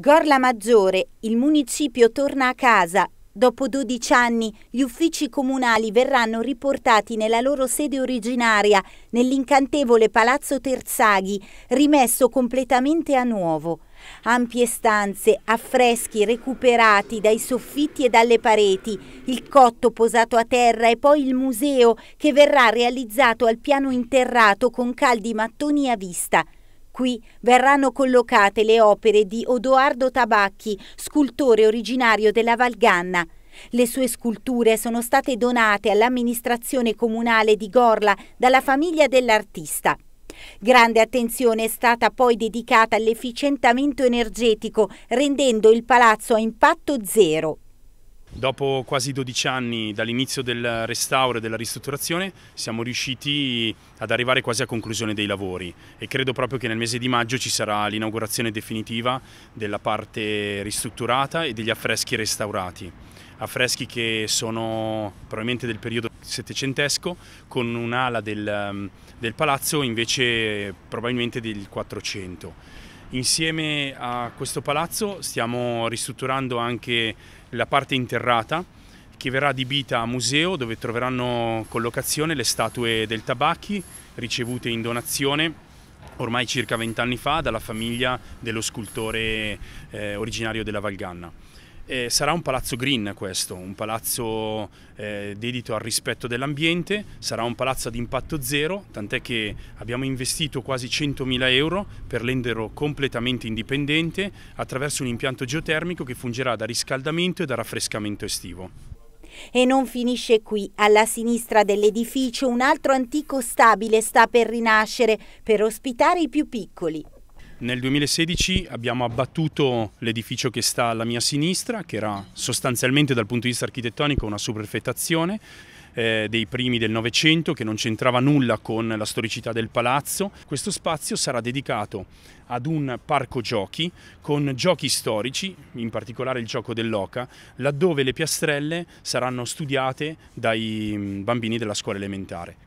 Gorla Maggiore, il municipio torna a casa. Dopo 12 anni gli uffici comunali verranno riportati nella loro sede originaria, nell'incantevole Palazzo Terzaghi, rimesso completamente a nuovo. Ampie stanze, affreschi recuperati dai soffitti e dalle pareti, il cotto posato a terra e poi il museo che verrà realizzato al piano interrato con caldi mattoni a vista. Qui verranno collocate le opere di Odoardo Tabacchi, scultore originario della Valganna. Le sue sculture sono state donate all'amministrazione comunale di Gorla dalla famiglia dell'artista. Grande attenzione è stata poi dedicata all'efficientamento energetico, rendendo il palazzo a impatto zero. Dopo quasi 12 anni dall'inizio del restauro e della ristrutturazione siamo riusciti ad arrivare quasi a conclusione dei lavori e credo proprio che nel mese di maggio ci sarà l'inaugurazione definitiva della parte ristrutturata e degli affreschi restaurati. Affreschi che sono probabilmente del periodo settecentesco con un'ala del, del palazzo invece probabilmente del 400. Insieme a questo palazzo stiamo ristrutturando anche la parte interrata che verrà adibita a museo dove troveranno collocazione le statue del Tabacchi ricevute in donazione ormai circa vent'anni fa dalla famiglia dello scultore eh, originario della Valganna. Eh, sarà un palazzo green questo, un palazzo eh, dedito al rispetto dell'ambiente, sarà un palazzo ad impatto zero, tant'è che abbiamo investito quasi 100.000 euro per renderlo completamente indipendente attraverso un impianto geotermico che fungerà da riscaldamento e da raffrescamento estivo. E non finisce qui. Alla sinistra dell'edificio un altro antico stabile sta per rinascere, per ospitare i più piccoli. Nel 2016 abbiamo abbattuto l'edificio che sta alla mia sinistra, che era sostanzialmente dal punto di vista architettonico una superfettazione eh, dei primi del Novecento che non c'entrava nulla con la storicità del palazzo. Questo spazio sarà dedicato ad un parco giochi con giochi storici, in particolare il gioco dell'oca, laddove le piastrelle saranno studiate dai mm, bambini della scuola elementare.